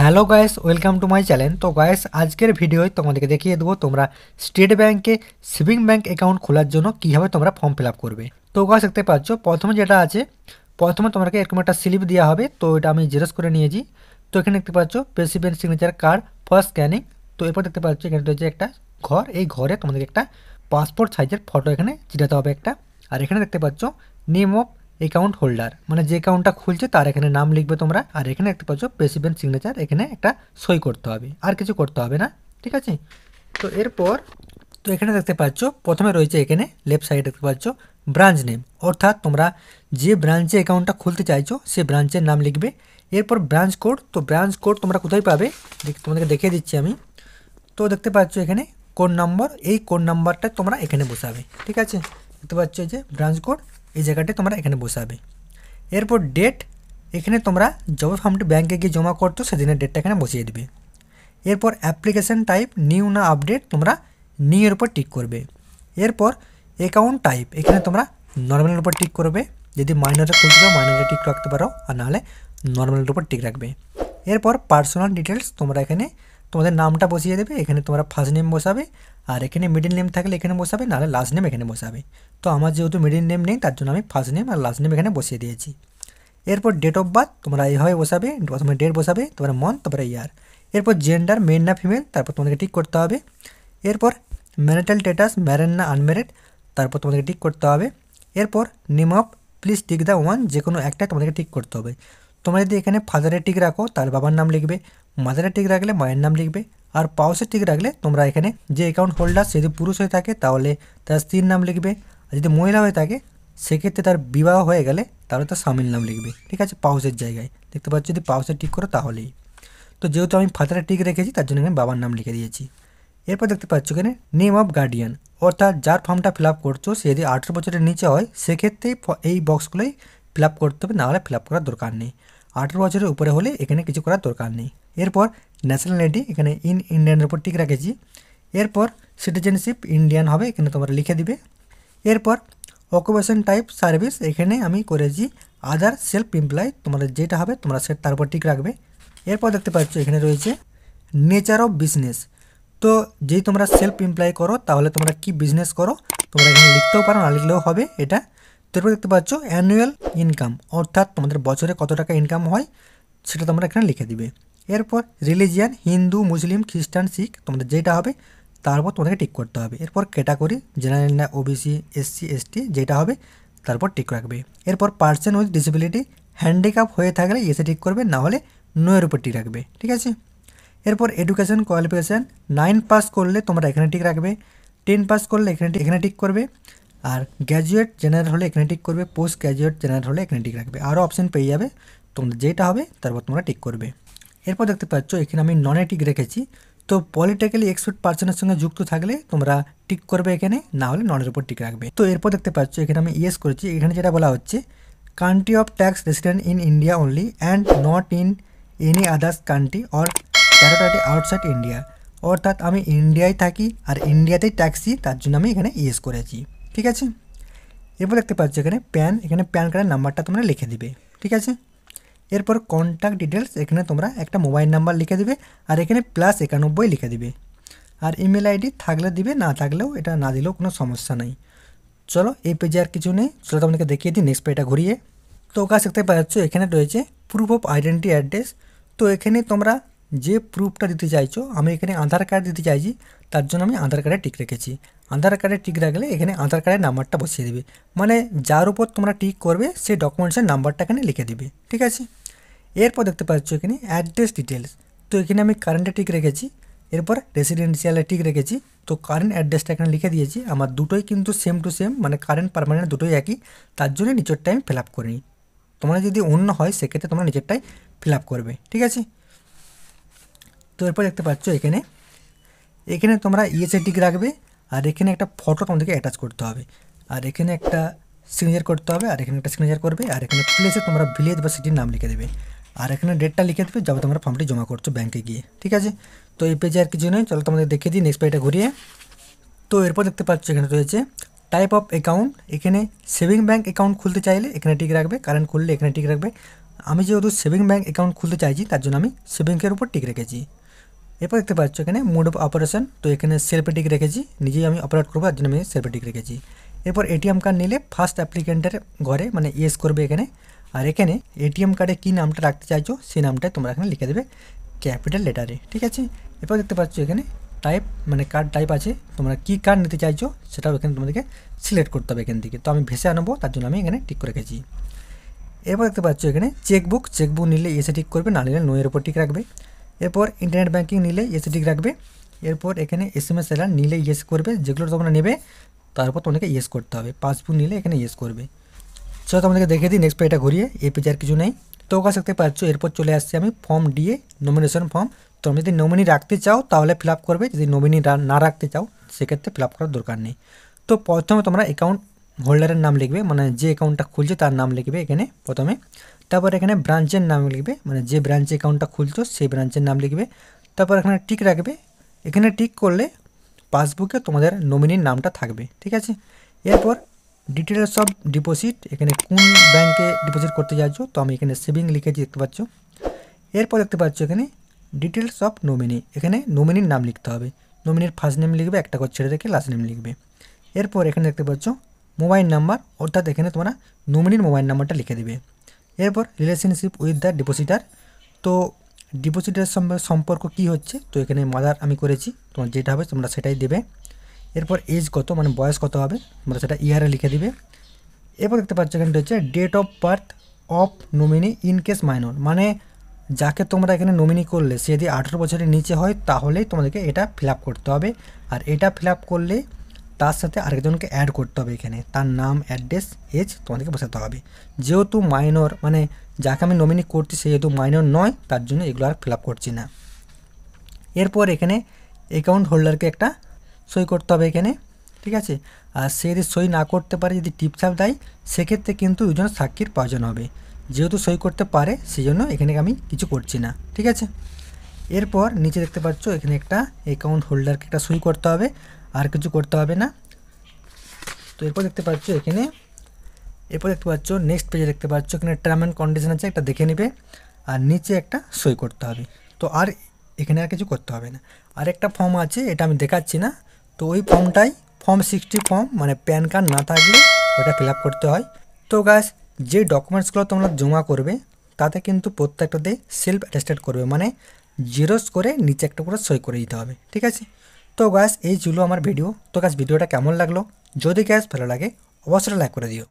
hello guys welcome to my channel তো guys আজকের ভিডিওয় তোমাদেরকে দেখিয়ে দেবো তোমরা স্টেট ব্যাংকে সেভিং ব্যাংক অ্যাকাউন্ট খোলার জন্য কীভাবে তোমরা ফর্ম ফিল করবে তো গাছ দেখতে পাচ্ছ প্রথমে যেটা আছে প্রথমে তোমাকে এরকম একটা স্লিপ দেওয়া হবে তো এটা আমি জেরক্স করে নিয়েছি তো এখানে দেখতে পাচ্ছ president signature card first scanning তো এরপর দেখতে পাচ্ছ এখানে রয়েছে একটা ঘর এই ঘরে তোমাদের একটা পাসপোর্ট সাইজের ফটো এখানে চিটাতে হবে একটা আর এখানে দেখতে পাচ্ছ নেম অফ অ্যাকাউন্ট হোল্ডার মানে যে অ্যাকাউন্টটা খুলছে তার এখানে নাম লিখবে তোমরা আর এখানে দেখতে পাচ্ছ পেসিভেন্ট সিগনেচার এখানে একটা সই করতে হবে আর কিছু করতে হবে না ঠিক আছে তো এরপর তো এখানে দেখতে পাচ্ছ প্রথমে রয়েছে এখানে লেফট সাইডে দেখতে পাচ্ছ ব্রাঞ্চ নেম অর্থাৎ তোমরা যে ব্রাঞ্চে অ্যাকাউন্টটা খুলতে চাইছো সেই ব্রাঞ্চের নাম লিখবে এরপর ব্রাঞ্চ কোড তো ব্রাঞ্চ কোড তোমরা কোথায় পাবে দেখো তোমাদেরকে দেখিয়ে দিচ্ছি আমি তো দেখতে পাচ্ছো এখানে কোড নাম্বার এই কোড নাম্বারটাই তোমরা এখানে বসাবে ঠিক আছে দেখতে পাচ্ছ এই যে ব্রাঞ্চ কোড এই জায়গাটাতে তোমরা এখানে বসাবে এরপর ডেট এখানে তোমরা জব ফর্মটি ব্যাংকে গিয়ে জমা করতে সেই দিনের ডেটটা এখানে বসিয়ে দিবে এরপর অ্যাপ্লিকেশন টাইপ নিউ না আপডেট তোমরা নিউ এর উপর টিক করবে এরপর অ্যাকাউন্ট টাইপ এখানে তোমরা নরমাল এর উপর টিক করবে যদি মাইনর অ্যাকাউন্ট হয় মাইনরিটি ক্লিক করতে পারো আর না হলে নরমাল এর উপর টিক রাখবে এরপর পার্সোনাল ডিটেইলস তোমরা এখানে তোমাদের নামটা বসিয়ে দেবে এখানে তোমরা ফার্স্ট নেম বসাবে আর এখানে মিডল নেম থাকলে এখানে বসাবে নালে লাস্ট নেম এখানে বসাবে তো আমার যেহেতু মিডল নেম নেই তার জন্য আমি ফার্স্ট নেম আর লাস্ট নেম এখানে বসিয়ে দিয়েছি এরপর ডেট অফ বার্থ তোমরা এই ভাবে বসাবে প্রথমে তোমরা ডেট বসাবে তারপর मंथ তারপর ইয়ার এরপর জেন্ডার মেল না ফিমেল তারপর তোমাদেরকে টিক করতে হবে এরপর ম্যারেটাল স্ট্যাটাস ম্যারিন না আনম্যারিড তারপর তোমাদেরকে টিক করতে হবে এরপর name of please tick the one যে কোনো একটা তোমাদেরকে টিক করতে হবে তোমরা যদি এখানে ফাদার এ টিক রাখো তাহলে বাবার নাম লিখবে মাদারে ঠিক রাখলে মায়ের নাম লিখবে আর পাউসে ঠিক রাখলে তোমরা এখানে যে অ্যাকাউন্ট হোল্ডার যদি পুরুষ হয়ে থাকে তাহলে তার স্ত্রীর নাম লিখবে আর যদি মহিলা হয়ে থাকে সেক্ষেত্রে তার বিবাহ হয়ে গেলে তাহলে তার স্বামীর নাম লিখবে ঠিক আছে পাউসের জায়গায় দেখতে পাচ্ছ যদি পাউসে ঠিক করো তাহলেই তো যেহেতু আমি ফাদারে ঠিক রেখেছি তার জন্য আমি বাবার নাম লিখে দিয়েছি এরপর দেখতে পাচ্ছ এখানে নেম অফ গার্ডিয়ান অর্থাৎ যার ফর্মটা ফিল আপ করছো সে যদি আঠেরো বছরের নিচে হয় সেক্ষেত্রেই এই বক্সগুলোই ফিল আপ করতে হবে নাহলে ফিল আপ করার দরকার নেই 18 বছর উপরে হলে এখানে কিছু করার দরকার নেই এরপর ন্যাশনালিটি এখানে ইন ইন্ডিয়ান এর উপর ঠিক রেখেছি এরপর সিটিজেনশিপ ইন্ডিয়ান হবে কেন তোমরা লিখে দিবে এরপর অকুপেশন টাইপ সার্ভিস এখানে আমি করেছি আদার সেলফ এমপ্লাই তোমার যেটা হবে তোমরা সেট তারপর ঠিক রাখবে এরপর দেখতে পাচ্ছ এখানে রয়েছে नेचर অফ বিজনেস তো যে তোমরা সেলফ এমপ্লাই করো তাহলে তোমরা কি বিজনেস করো তোমরা এখানে লিখতেও পারো না লিখলেও হবে এটা তারপর দেখতে পাচ্ছ অ্যানুয়াল ইনকাম অর্থাৎ তোমাদের বছরে কত টাকা ইনকাম হয় সেটা তোমরা এখানে লিখে দিবে এরপর রিলিজিয়ান হিন্দু মুসলিম খ্রিস্টান শিখ তোমাদের যেটা হবে তারপর তোমাদেরকে ঠিক করতে হবে এরপর ক্যাটাগরি জেনারেল না ওবিসি এসসি এসটি যেটা হবে তারপর ঠিক রাখবে এরপর পার্সন উইথ ডিসেবিলিটি হ্যান্ডিক্যাপ হয়ে থাকলে এসে ঠিক করবে না হলে নয়ের উপর ঠিক রাখবে ঠিক আছে এরপর এডুকেশন কোয়ালিফিকেশান নাইন পাস করলে তোমরা এখানে ঠিক রাখবে টেন পাস করলে এখানে এখানে ঠিক করবে আর গেজুয়েট জেনারেল হলে একনেটিক করবে পোস্ট গেজুয়েট জেনারেল হলে একনেটিক রাখবে আর অপশন পেয়ে যাবে তুমি যেটা হবে তার উপর তুমি টিক করবে এরপর দেখতে পাচ্ছো এখানে আমি নন এক টিক রেখেছি তো পলিটিক্যালি এক্সপার্ট পার্সনের সঙ্গে যুক্ত থাকলে তোমরা টিক করবে এখানে না হলে ননের উপর টিক রাখবে তো এরপর দেখতে পাচ্ছো এখানে আমি ইয়েস করেছি এখানে যেটা বলা হচ্ছে country of tax resident in India only and not in any other country or আটার আটে আউটসাইড ইন্ডিয়া অর্থাৎ আমি ইন্ডিয়াই থাকি আর ইন্ডিয়াতেই ট্যাক্সি তার জন্য আমি এখানে ইয়েস করেছি ঠিক আছে এরপর দেখতে পাচ্ছ এখানে প্যান এখানে প্যান কার্ডের নাম্বারটা তোমরা লিখে দিবে ঠিক আছে এরপর কন্ট্যাক্ট ডিটেলস এখানে তোমরা একটা মোবাইল নাম্বার লিখে দিবে আর এখানে প্লাস একানব্বই লিখে দিবে আর ইমেল আইডি থাকলে দিবে না থাকলেও এটা না দিলেও কোনো সমস্যা নেই চলো এই পেজে আর কিছু নেই চলো তোমাদেরকে দেখিয়ে দিই নেক্সট পেজটা ঘুরিয়ে তো কাজ দেখতে পাচ্ছ এখানে রয়েছে প্রুফ অফ আইডেন্টি অ্যাড্রেস তো এখানে তোমরা যে প্রুফটা দিতে চাইছো আমি এখানে আধার কার্ড দিতে চাইছি তার জন্য আমি আধার কার্ডে টিক রেখেছি আধার কার্ডে টিক রাখলে এখানে আধার কার্ডের নাম্বারটা বসিয়ে দেবে মানে যার উপর তোমরা টিক করবে সেই ডকুমেন্টসের নাম্বারটা এখানে লিখে দিবে ঠিক আছে এরপর দেখতে পাচ্ছ এখানে অ্যাড্রেস ডিটেলস তো এখানে আমি কারেন্টে টিক রেখেছি এরপর রেসিডেন্সিয়ালে টিক রেখেছি তো কারেন্ট অ্যাড্রেসটা এখানে লিখে দিয়েছি আমার দুটোই কিন্তু সেম টু সেম মানে কারেন্ট পারমানেন্ট দুটোই একই তার জন্য নিচেরটা আমি ফিল আপ করিনি তোমরা যদি অন্য হয় সেক্ষেত্রে তোমরা নিজেরটাই ফিল আপ করবে ঠিক আছে তো এরপর দেখতে পাচ্ছ এখানে এখানে তোমরা ইএসএ টিক রাখবে আর এখানে একটা ফটো তোমাদেরকে অ্যাটাচ করতে হবে আর এখানে একটা সিগনেচার করতে হবে আর এখানে একটা সিগনেচার করবে আর এখানে প্লেসে তোমরা ভিলেজ ইউনিভার্সিটির নাম লিখে দেবে আর এখানে ডেটটা লিখে দেবে যখন তোমরা ফর্মটি জমা করছো ব্যাংকে গিয়ে ঠিক আছে তো এই পেজ আর কিছু নেই चलो তোমাদেরকে দেখিয়ে দিই নেক্সট পেটা ঘুরিয়ে তো এরপর দেখতে পাচ্ছ এখানে রয়েছে টাইপ অফ অ্যাকাউন্ট এখানে সেভিং ব্যাংক অ্যাকাউন্ট খুলতে চাইলে এখানে টিক রাখবে কারেন্ট খুললে এখানে টিক রাখবে আমি যেহেতু সেভিং ব্যাংক অ্যাকাউন্ট খুলতে চাইছি তার জন্য আমি সেভিং এর উপর টিক রেখেছি এ পড়তে পাচ্ছো এখানে মোড অফ অপারেশন তো এখানে সেলফ ডিকে রেখেছি নিজে আমি অপারেট করব আরdirname সেলফ ডিকে রেখেছি এরপর এটিএম কার্ড নিলে ফার্স্ট एप्लीক্যান্টের ঘরে মানে এ স্কোরবে এখানে আর এখানে এটিএম কার্ডে কি নামটা রাখতে চাইছো সিনামটা তোমরা এখানে লিখে দেবে ক্যাপিটাল লেটারে ঠিক আছে এরপর দেখতে পাচ্ছো এখানে টাইপ মানে কার্ড টাইপ আছে তোমরা কি কার্ড নিতে চাইছো সেটা এখানে তোমাদের সিলেক্ট করতে হবে এখানে থেকে তো আমি ভেসে আনবো তার জন্য আমি এখানে টিক করে গেছি এবারে দেখতে পাচ্ছো এখানে চেক বুক চেক বুক নিলে এ সেট করবে না নিলে নয়ের উপর টিক রাখবে एयरपोर्ट इंटरनेट बैंकिंग নিলে এসডি লগবে एयरपोर्ट এখানে এসএমএস এর নিচে ইয়েস করবে যেগুলো তোমরা নেবে তারপর তোমরা ওকে ইয়েস করতে হবে পাসবুন নিলে এখানে ইয়েস করবে তো তোমাদেরকে দেখিয়ে দিই নেক্সট পেজটা ঘুরিয়ে এই পেজে আর কিছু নেই তো কা sakte पाच एयरपोर्ट চলে আসছে আমি ফর্ম দিয়ে নমিনেশন ফর্ম তোমরা যদি নমিনি রাখতে চাও তাহলে ফিলআপ করবে যদি নমিনি না রাখতে চাও সে ক্ষেত্রে ফিলআপ করার দরকার নেই তো প্রথমে তোমরা অ্যাকাউন্ট হোল্ডারের নাম লিখবে মানে যে অ্যাকাউন্টটা খুলছো তার নাম লিখবে এখানে প্রথমে তপর এখানে ব্রাঞ্চের নাম লিখবে মানে যে ব্রাঞ্চ অ্যাকাউন্টটা খুলছো সেই ব্রাঞ্চের নাম লিখবে তারপর এখানে ঠিক রাখবে এখানে ঠিক করলে পাসবুকে তোমার নমিনির নামটা থাকবে ঠিক আছে এরপর ডিটেইলস অফ ডিপোজিট এখানে কোন ব্যাংকে ডিপোজিট করতে যাচ্ছো তো আমি এখানে সেভিং লিখে দিতে বাচ্চা এরপর দেখতে পাচ্ছো এখানে ডিটেইলস অফ নমিনি এখানে নমিনির নাম লিখতে হবে নমিনির ফার্স্ট নেম লিখবে একটা কশ্চরে দেখে লাস্ট নেম লিখবে এরপর এখানে দেখতে পাচ্ছো মোবাইল নাম্বার অর্থাৎ এখানে তোমার নমিনির মোবাইল নাম্বারটা লিখে দিবে এরপর রিলেশনশিপ উইথ দ্য ডিপোজিটার তো ডিপোজিটের সম্পর্ক কি হচ্ছে তো এখানে মাদার আমি করেছি তোমার যেটা হবে তোমরা সেটাই দেবে এরপর এজ কত মানে বয়স কত হবে তোমরা সেটা ইয়ারে লিখে দিবে এরপর দেখতে পাচ্ছ এখানে হচ্ছে date of birth of nominee in case minor মানে যাকে তোমরা এখানে নমিনি করলে সে যদি আঠেরো বছরের নিচে হয় তাহলেই তোমাদেরকে এটা ফিল করতে হবে আর এটা ফিল করলে তার সাথে আরেকজনকে অ্যাড করতে হবে এখানে তার নাম অ্যাড্রেস এজ তোমাদেরকে বসাতে হবে যেহেতু মাইনর মানে যাকে আমি নমিনি করছি সেহেতু মাইনর নয় তার জন্য এগুলো আর ফিল করছি না এরপর এখানে অ্যাকাউন্ট হোল্ডারকে একটা সই করতে হবে এখানে ঠিক আছে আর সে যদি সই না করতে পারে যদি টিপছাপ দেয় সেক্ষেত্রে কিন্তু দুজন সাক্ষীর প্রয়োজন হবে যেহেতু সই করতে পারে সেই জন্য এখানে আমি কিছু করছি না ঠিক আছে এরপর নিচে দেখতে পাচ্ছ এখানে একটা অ্যাকাউন্ট হোল্ডারকে একটা সই করতে হবে আর কিছু করতে হবে না তো এরপর দেখতে পাচ্ছ এখানে এরপর দেখতে পাচ্ছ नेक्स्ट পেজে দেখতে পাচ্ছ এখানে ট্রামন কন্ডিশন আছে একটা দেখে নিবে আর নিচে একটা সই করতে হবে তো আর এখানে কিছু করতে হবে না আর একটা ফর্ম আছে এটা আমি দেখাচ্ছি না তো ওই ফর্মটাই ফর্ম 60 ফর্ম মানে প্যান কার্ড না থাকলে ওটা ফিলআপ করতে হয় তো गाइस যে ডকুমেন্টসগুলো তোমরা জমা করবে তাতে কিন্তু প্রত্যেকটা ডে সেলফ অ্যাটেস্টেড করবে মানে জিরো স্কোরে নিচে একটা পুরো সই করে দিতে হবে ঠিক আছে তো গাইজ এই ঝুলো আমার ভিডিও তো গাইজ ভিডিওটা কেমন লাগলো যদি গাইজ ভালো লাগে অবশ্যই লাইক করে দিও